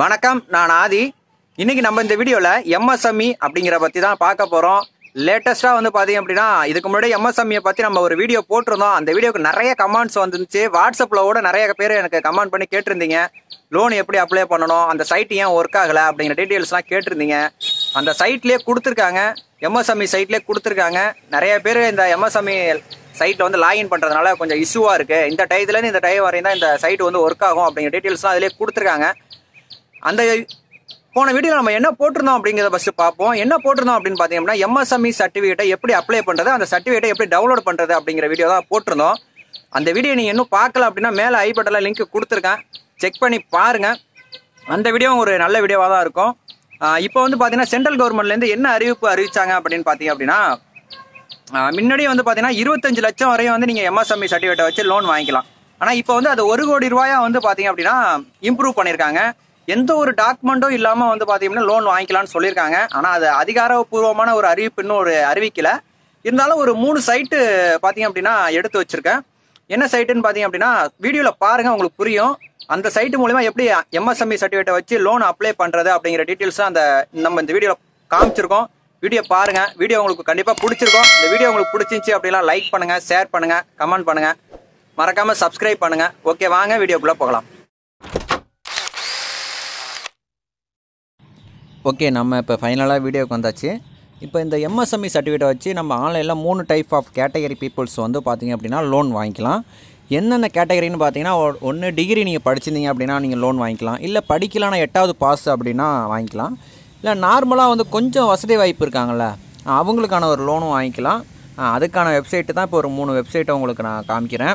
வணக்கம் நான் ஆதி இன்னைக்கு நம்ம இந்த வீடியோவில் எம்எஸ்எம்இ e அப்படிங்கிற பற்றி தான் பார்க்க போகிறோம் லேட்டஸ்ட்டாக வந்து பார்த்தீங்க அப்படின்னா இதுக்கு முன்னாடி எம்எஸ்எம்இ பற்றி நம்ம ஒரு வீடியோ போட்டிருந்தோம் அந்த வீடியோக்கு நிறைய கமெண்ட்ஸ் வந்துருந்துச்சு வாட்ஸ்அப்பில் கூட நிறைய பேர் எனக்கு கமெண்ட் பண்ணி கேட்டிருந்தீங்க லோன் எப்படி அப்ளை பண்ணணும் அந்த சைட் ஏன் ஒர்க் ஆகலை அப்படிங்கிற டீட்டெயில்ஸ்லாம் கேட்டிருந்தீங்க அந்த சைட்லேயே கொடுத்துருக்காங்க எம்எஸ்எம்இ சைட்லேயே e கொடுத்துருக்காங்க நிறைய பேர் இந்த எம்எஸ்எம்இ சைட்டில் e வந்து லாகின் பண்ணுறதுனால கொஞ்சம் இஷ்யூவாக இருக்குது இந்த டைத்துலேருந்து இந்த டைம் வரையும் தான் இந்த சைட் வந்து ஒர்க் ஆகும் அப்படிங்கிற டீட்டெயில்ஸ்லாம் அதிலே கொடுத்துருக்காங்க அந்த போன வீடியோ நம்ம என்ன போட்டிருந்தோம் அப்படிங்கிறத ஃபஸ்ட்டு பார்ப்போம் என்ன போட்டிருந்தோம் அப்படின்னு பார்த்தீங்கன்னா எம்எஸ்எம்இ சர்டிஃபிகேட்டை e எப்படி அப்ளை பண்ணுறது அந்த சர்டிஃபிகேட்டை எப்படி டவுன்லோட் பண்ணுறது அப்படிங்கிற வீடியோ தான் போட்டிருந்தோம் அந்த வீடியோ நீங்கள் இன்னும் பார்க்கல அப்படின்னா மேலே ஐபட்டில் லிங்க் கொடுத்துருக்கேன் செக் பண்ணி பாருங்கள் அந்த வீடியோ ஒரு நல்ல வீடியோவாக தான் இருக்கும் இப்போ வந்து பார்த்தீங்கன்னா சென்ட்ரல் கவர்மெண்ட்லேருந்து என்ன அறிவிப்பு அறிவிச்சாங்க அப்படின்னு பார்த்தீங்க அப்படின்னா முன்னாடியே வந்து பார்த்தீங்கன்னா இருபத்தஞ்சு லட்சம் வரையும் வந்து நீங்கள் எம்எஸ்எம்இ சர்டிஃபிகேட்டை வச்சு லோன் வாங்கிக்கலாம் ஆனால் இப்போ வந்து அது ஒரு கோடி ரூபாயாக வந்து பார்த்தீங்க அப்படின்னா இம்ப்ரூவ் பண்ணியிருக்காங்க எந்த ஒரு டாக்குமெண்ட்டும் இல்லாம வந்து பாத்தீங்கன்னா லோன் வாங்கிக்கலாம்னு சொல்லியிருக்காங்க ஆனா அது அதிகாரப்பூர்வமான ஒரு அறிவிப்பு இன்னும் ஒரு அறிவிக்கல இருந்தாலும் ஒரு மூணு சைட்டு பாத்தீங்க அப்படின்னா எடுத்து வச்சிருக்கேன் என்ன சைட்டுன்னு பாத்தீங்க அப்படின்னா வீடியோல பாருங்க உங்களுக்கு புரியும் அந்த சைட்டு மூலயமா எப்படி எம்எஸ்எம்இ சர்டிஃபிகேட்டை e வச்சு லோன் அப்ளை பண்றது அப்படிங்கிற டீட்டெயில்ஸ் அந்த நம்ம இந்த வீடியோ காமிச்சிருக்கோம் வீடியோ பாருங்க வீடியோ உங்களுக்கு கண்டிப்பா பிடிச்சிருக்கோம் இந்த வீடியோ உங்களுக்கு பிடிச்சிருந்துச்சு அப்படின்னா லைக் பண்ணுங்க ஷேர் பண்ணுங்க கமெண்ட் பண்ணுங்க மறக்காம சப்ஸ்கிரைப் பண்ணுங்க ஓகே வாங்க வீடியோக்குள்ள போகலாம் ஓகே நம்ம இப்போ ஃபைனலாக வீடியோக்கு வந்தாச்சு இப்போ இந்த எம்எஸ்எம்இ சர்டிஃபிகேட்டை e வச்சு நம்ம ஆன்லைனில் மூணு டைப் ஆஃப் கேட்டகரி பீப்புள்ஸ் வந்து பார்த்திங்க அப்படின்னா லோன் வாங்கிக்கலாம் என்னென்ன கேட்டகரின்னு பார்த்தீங்கன்னா ஒன்று டிகிரி நீங்கள் படிச்சிருந்தீங்க அப்படின்னா நீங்கள் லோன் வாங்கிக்கலாம் இல்லை படிக்கலாம்னா எட்டாவது பாஸ் அப்படின்னா வாங்கிக்கலாம் இல்லை நார்மலாக வந்து கொஞ்சம் வசதி வாய்ப்பு இருக்காங்கள்ல அவங்களுக்கான ஒரு லோனும் வாங்கிக்கலாம் அதுக்கான வெப்சைட்டு தான் இப்போ ஒரு மூணு வெப்சைட்டை உங்களுக்கு நான் காமிக்கிறேன்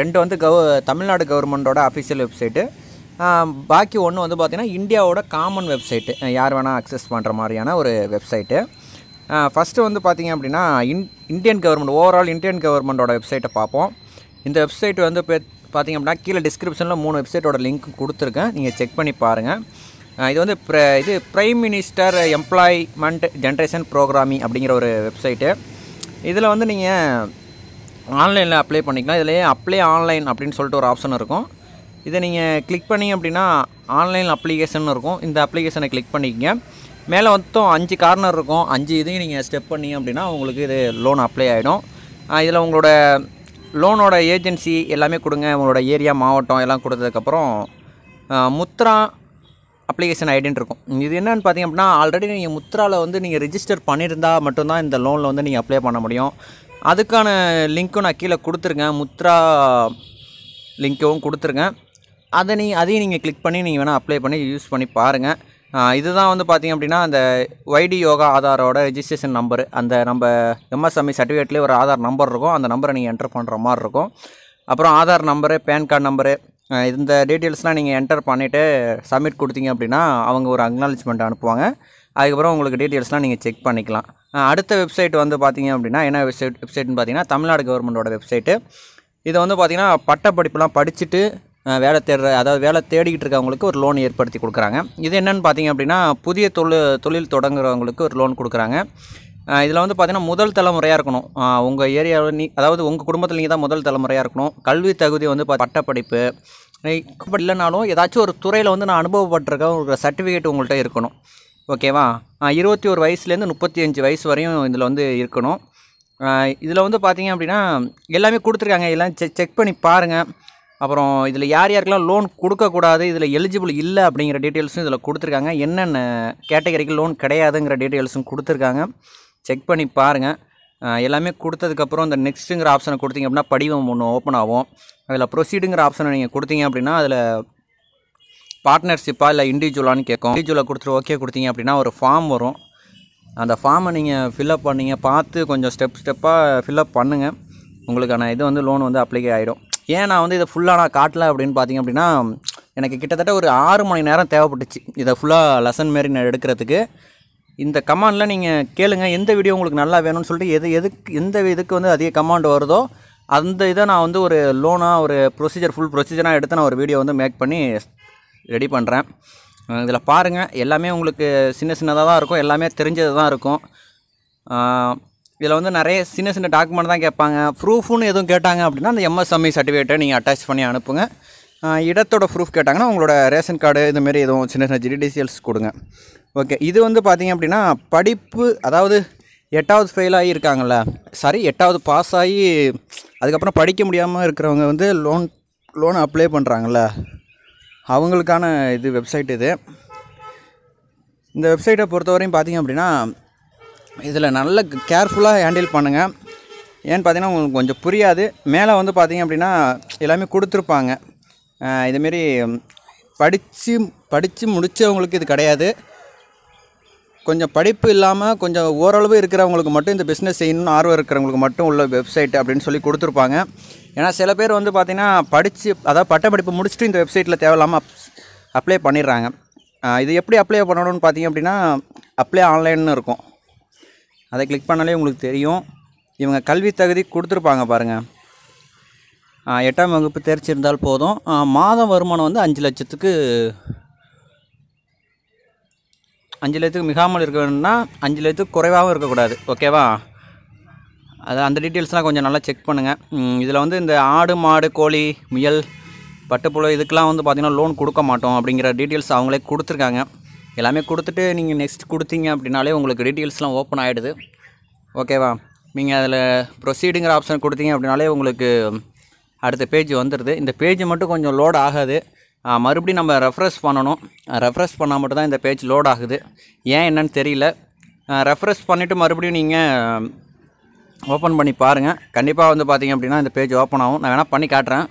ரெண்டு வந்து கவ தமிழ்நாடு கவர்மெண்ட்டோட அஃபிஷியல் வெப்சைட்டு பாக்கி ஒன்று வந்து பார்த்திங்கன்னா இந்தியாவோட காமன் வெப்சைட்டு யார் வேணால் அக்சஸ் பண்ணுற மாதிரியான ஒரு வெப்சைட்டு ஃபஸ்ட்டு வந்து பார்த்திங்க அப்படின்னா in Indian government overall Indian கவர்மெண்ட்டோட வெப்சைட்டை பார்ப்போம் இந்த வெப்சைட் வந்து பார்த்திங்க அப்படின்னா கீழே டிஸ்கிரிப்ஷனில் மூணு வெப்சைட்டோட லிங்க் கொடுத்துருக்கேன் நீங்கள் செக் பண்ணி பாருங்கள் இது வந்து ப்ர இது prime minister employment generation programming அப்படிங்கிற ஒரு வெப்சைட்டு இதில் வந்து நீங்கள் ஆன்லைனில் அப்ளை பண்ணிக்கலாம் இதிலேயே அப்ளை ஆன்லைன் அப்படின்னு சொல்லிட்டு ஒரு ஆப்ஷன் இருக்கும் இதை நீங்கள் கிளிக் பண்ணிங்க அப்படின்னா ஆன்லைன் அப்ளிகேஷன் இருக்கும் இந்த அப்ளிகேஷனை கிளிக் பண்ணிக்கோங்க மேலே மொத்தம் அஞ்சு கார்னர் இருக்கும் அஞ்சு இதையும் நீங்கள் ஸ்டெப் பண்ணிங்க அப்படின்னா உங்களுக்கு இது லோன் அப்ளை ஆகிடும் இதில் உங்களோட லோனோட ஏஜென்சி எல்லாமே கொடுங்க உங்களோட ஏரியா மாவட்டம் எல்லாம் கொடுத்ததுக்கப்புறம் முத்ரா அப்ளிகேஷன் ஐடின்னு இருக்கும் இது என்னென்னு பார்த்திங்க அப்படின்னா ஆல்ரெடி நீங்கள் முத்ராவில் வந்து நீங்கள் ரிஜிஸ்டர் பண்ணியிருந்தால் மட்டும்தான் இந்த லோனில் வந்து நீங்கள் அப்ளை பண்ண முடியும் அதுக்கான லிங்க்கும் நான் கீழே கொடுத்துருங்க முத்ரா லிங்க்கும் கொடுத்துருங்க அதை நீ அதையும் நீங்கள் கிளிக் பண்ணி நீங்கள் வேணால் அப்ளை பண்ணி யூஸ் பண்ணி பாருங்கள் இதுதான் வந்து பார்த்திங்க அப்படின்னா அந்த ஒய்டி யோகா ஆதாரோட ரெஜிஸ்ட்ரேஷன் நம்பரு அந்த நம்ம எம்எஸ்எம்இ சர்டிஃபிகேட்லேயே e ஒரு ஆதார் நம்பர் இருக்கும் அந்த நம்பரை நீங்கள் என்டர் பண்ணுற மாதிரி இருக்கும் அப்புறம் Aadhaar number PAN card number இந்த டீட்டெயில்ஸ்லாம் நீங்கள் என்டர் பண்ணிவிட்டு சப்மிட் கொடுத்தீங்க அப்படின்னா அவங்க ஒரு அக்னாலஜ்மெண்ட் அனுப்புவாங்க அதுக்கப்புறம் உங்களுக்கு டீட்டெயில்ஸ்லாம் நீங்கள் செக் பண்ணிக்கலாம் அடுத்த வெப்சைட் வந்து பார்த்திங்க அப்படின்னா என்ன வெப்சைட் வெப்சைட்னு பார்த்தீங்கன்னா தமிழ்நாடு கவர்மெண்ட்டோட வெப்சைட்டு இதை வந்து பார்த்திங்கன்னா பட்டப்படிப்புலாம் படிச்சுட்டு வேலை தேடுற அதாவது வேலை தேடிக்கிட்டு இருக்கவங்களுக்கு ஒரு லோன் ஏற்படுத்தி கொடுக்குறாங்க இது என்னென்னு பார்த்தீங்க அப்படின்னா புதிய தொழில் தொழில் தொடங்குறவங்களுக்கு ஒரு லோன் கொடுக்குறாங்க இதில் வந்து பார்த்திங்கன்னா முதல் தலைமுறையாக இருக்கணும் உங்கள் ஏரியாவில் நீ அதாவது உங்கள் குடும்பத்தில் நீங்கள் தான் முதல் தலைமுறையாக இருக்கணும் கல்வி தகுதி வந்து பட்டப்படிப்பு இல்லைனாலும் ஏதாச்சும் ஒரு துறையில் வந்து நான் அனுபவப்பட்டிருக்கேன் ஒரு சர்டிஃபிகேட் உங்கள்கிட்ட இருக்கணும் ஓகேவா இருபத்தி ஒரு வயசுலேருந்து முப்பத்தி அஞ்சு வயசு வரையும் இதில் வந்து இருக்கணும் இதில் வந்து பார்த்திங்க அப்படின்னா எல்லாமே கொடுத்துருக்காங்க எல்லாம் செக் செக் பண்ணி பாருங்கள் அப்புறம் இதில் யார் யாருக்கெல்லாம் லோன் கொடுக்கக்கூடாது இதில் எலிஜிபிள் இல்லை அப்படிங்கிற டீட்டெயில்ஸும் இதில் கொடுத்துருக்காங்க என்னென்ன கேட்டகரிக்கு லோன் கிடையாதுங்கிற டீட்டெயில்ஸும் கொடுத்துருக்காங்க செக் பண்ணி பாருங்கள் எல்லாமே கொடுத்ததுக்கப்புறம் இந்த நெக்ஸ்ட்டுங்கிற ஆப்ஷனை கொடுத்தீங்க அப்படின்னா படிவம் ஒன்று ஓப்பன் ஆகும் அதில் ப்ரொசீடுங்கிற ஆப்ஷனை நீங்கள் கொடுத்தீங்க அப்படின்னா அதில் பார்ட்னர்ஷிப்பாக இல்லை இண்டிவிஜுவலான்னு கேட்கும் இண்டிவிஜுவலாக கொடுத்துட்டு ஓகே கொடுத்தீங்க அப்படின்னா ஒரு ஃபார்ம் வரும் அந்த ஃபார்மை நீங்கள் ஃபில்அப் பண்ணிங்க பார்த்து கொஞ்சம் ஸ்டெப் ஸ்டெப்பாக ஃபில்அப் பண்ணுங்கள் உங்களுக்கான இது வந்து லோன் வந்து அப்ளிகே ஆகிடும் ஏன் நான் வந்து இதை ஃபுல்லாக நான் காட்டல அப்படின்னு பார்த்தீங்க அப்படின்னா எனக்கு கிட்டத்தட்ட ஒரு ஆறு மணி நேரம் தேவைப்பட்டுச்சு இதை ஃபுல்லாக லெசன் மாரி நான் எடுக்கிறதுக்கு இந்த கமாண்டில் நீங்கள் கேளுங்க எந்த வீடியோ உங்களுக்கு நல்லா வேணும்னு சொல்லிட்டு எது எதுக்கு எந்த இதுக்கு வந்து அதிக கமாண்ட் வருதோ அந்த இதை நான் வந்து ஒரு லோனாக ஒரு ப்ரொசீஜர் ஃபுல் ப்ரொசீஜராக எடுத்து நான் ஒரு வீடியோ வந்து மேக் பண்ணி ரெடி பண்ணுறேன் இதில் பாருங்கள் எல்லாமே உங்களுக்கு சின்ன சின்னதாக தான் இருக்கும் எல்லாமே தெரிஞ்சது தான் இருக்கும் இதில் வந்து நிறைய சின்ன சின்ன டாக்குமெண்ட் தான் கேட்பாங்க ப்ரூஃப்னு எதுவும் கேட்டாங்க அப்படின்னா அந்த எம்எஸ்எம்இ சர்டிஃபிகேட்டை நீங்கள் அட்டாச் பண்ணி அனுப்புங்க இடத்தோட ப்ரூஃப் கேட்டாங்கன்னா உங்களோட ரேஷன் கார்டு இதுமாரி எதுவும் சின்ன சின்ன டீட்டெயில்ஸ் கொடுங்க ஓகே இது வந்து பார்த்திங்க அப்படின்னா படிப்பு அதாவது எட்டாவது ஃபெயில் ஆகி இருக்காங்கள்ல சாரி எட்டாவது பாஸ் ஆகி அதுக்கப்புறம் படிக்க முடியாமல் இருக்கிறவங்க வந்து லோன் லோன் அப்ளை பண்ணுறாங்கள்ல அவங்களுக்கான இது வெப்சைட் இது இந்த வெப்சைட்டை பொறுத்தவரையும் பார்த்திங்க அப்படின்னா இதில் நல்ல கேர்ஃபுல்லாக ஹேண்டில் பண்ணுங்கள் ஏன்னு பார்த்தீங்கன்னா உங்களுக்கு கொஞ்சம் புரியாது மேலே வந்து பார்த்தீங்க அப்படின்னா எல்லாமே கொடுத்துருப்பாங்க இதுமாரி படித்து படித்து முடித்தவங்களுக்கு இது கிடையாது கொஞ்சம் படிப்பு இல்லாமல் கொஞ்சம் ஓரளவு இருக்கிறவங்களுக்கு மட்டும் இந்த பிஸ்னஸ் செய்யணும்னு ஆர்வம் இருக்கிறவங்களுக்கு மட்டும் உள்ள வெப்சைட் அப்படின்னு சொல்லி கொடுத்துருப்பாங்க ஏன்னா சில பேர் வந்து பார்த்திங்கன்னா படித்து அதாவது பட்ட படிப்பு முடிச்சுட்டு இந்த வெப்சைட்டில் தேவையில்லாமல் அப்ளை பண்ணிடுறாங்க இது எப்படி அப்ளை பண்ணணும்னு பார்த்திங்க அப்படின்னா அப்ளை ஆன்லைன்னு இருக்கும் அதை கிளிக் பண்ணாலே உங்களுக்கு தெரியும் இவங்க கல்வி தகுதி கொடுத்துருப்பாங்க பாருங்கள் எட்டாம் வகுப்பு தெரிச்சிருந்தால் இருந்தால் போதும் மாதம் வருமானம் வந்து அஞ்சு லட்சத்துக்கு அஞ்சு லட்சத்துக்கு மிகாமல் இருக்கணும்னா அஞ்சு லட்சத்துக்கு குறைவாகவும் இருக்கக்கூடாது ஓகேவா அது அந்த டீட்டெயில்ஸ்லாம் கொஞ்சம் நல்லா செக் பண்ணுங்கள் இதில் வந்து இந்த ஆடு மாடு கோழி முயல் பட்டுப்புழை இதுக்கெலாம் வந்து பார்த்திங்கன்னா லோன் கொடுக்க மாட்டோம் அப்படிங்கிற டீட்டெயில்ஸ் அவங்களே கொடுத்துருக்காங்க எல்லாமே கொடுத்துட்டு நீங்கள் நெக்ஸ்ட் கொடுத்தீங்க அப்படின்னாலே உங்களுக்கு டீட்டெயில்ஸ்லாம் ஓப்பன் ஆகிடுது ஓகேவா நீங்கள் அதில் ப்ரொசீடுங்கிற ஆப்ஷன் கொடுத்தீங்க அப்படின்னாலே உங்களுக்கு அடுத்த பேஜ் வந்துடுது இந்த பேஜ் மட்டும் கொஞ்சம் லோட் ஆகாது மறுபடியும் நம்ம ரெஃப்ரெஷ் பண்ணணும் ரெஃப்ரெஷ் பண்ணால் மட்டும் தான் இந்த பேஜ் லோட் ஆகுது ஏன் என்னன்னு தெரியல ரெஃப்ரெஷ் பண்ணிவிட்டு மறுபடியும் நீங்கள் ஓப்பன் பண்ணி பாருங்கள் கண்டிப்பாக வந்து பார்த்தீங்க அப்படின்னா இந்த பேஜ் ஓப்பன் ஆகும் நான் வேணால் பண்ணி காட்டுறேன்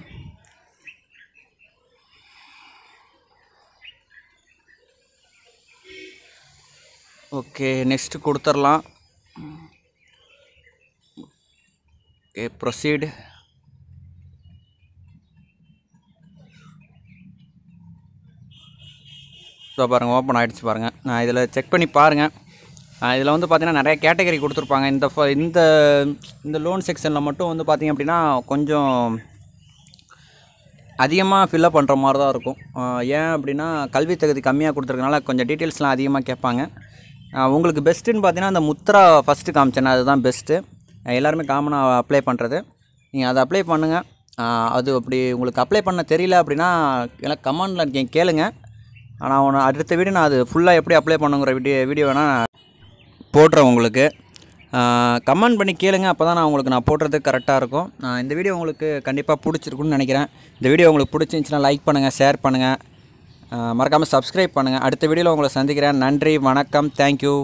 ஓகே நெக்ஸ்ட்டு கொடுத்துர்லாம் ஓகே ப்ரொசீடு ஸோ பாருங்கள் ஓப்பன் ஆகிடுச்சு பாருங்கள் நான் இதில் செக் பண்ணி பாருங்கள் இதில் வந்து பார்த்திங்கன்னா நிறைய கேட்டகரி கொடுத்துருப்பாங்க இந்த இந்த இந்த லோன் செக்ஷனில் மட்டும் வந்து பார்த்திங்க அப்படின்னா கொஞ்சம் அதிகமாக ஃபில்லப் பண்ணுற மாதிரி தான் இருக்கும் ஏன் அப்படின்னா கல்வி தகுதி கம்மியாக கொடுத்துருக்கனால கொஞ்சம் டீட்டெயில்ஸ்லாம் அதிகமாக கேட்பாங்க உங்களுக்கு பெஸ்ட்டுன்னு பார்த்தீங்கன்னா அந்த முத்ரா ஃபஸ்ட்டு காமிச்சேன்னா அதுதான் பெஸ்ட்டு எல்லாருமே காமனாக அப்ளை பண்ணுறது நீங்கள் அதை அப்ளை பண்ணுங்கள் அது அப்படி உங்களுக்கு அப்ளை பண்ண தெரியல அப்படின்னா எல்லாம் கமெண்டில் கேளுங்க ஆனால் ஒன்று அடுத்த வீடியோ நான் அது ஃபுல்லாக எப்படி அப்ளை பண்ணுங்கிற வீடியோ வீடியோ வேணால் போடுறேன் உங்களுக்கு கமெண்ட் பண்ணி கேளுங்க அப்போ தான் நான் உங்களுக்கு நான் போடுறதுக்கு கரெக்டாக இருக்கும் நான் இந்த வீடியோ உங்களுக்கு கண்டிப்பாக பிடிச்சிருக்குன்னு நினைக்கிறேன் இந்த வீடியோ உங்களுக்கு பிடிச்சிருந்துச்சின்னா லைக் பண்ணுங்கள் ஷேர் பண்ணுங்கள் மறக்காமல் சப்ஸ்கிரைப் பண்ணுங்கள் அடுத்த வீடியோவில் உங்களை சந்திக்கிறேன் நன்றி வணக்கம் தேங்க்யூ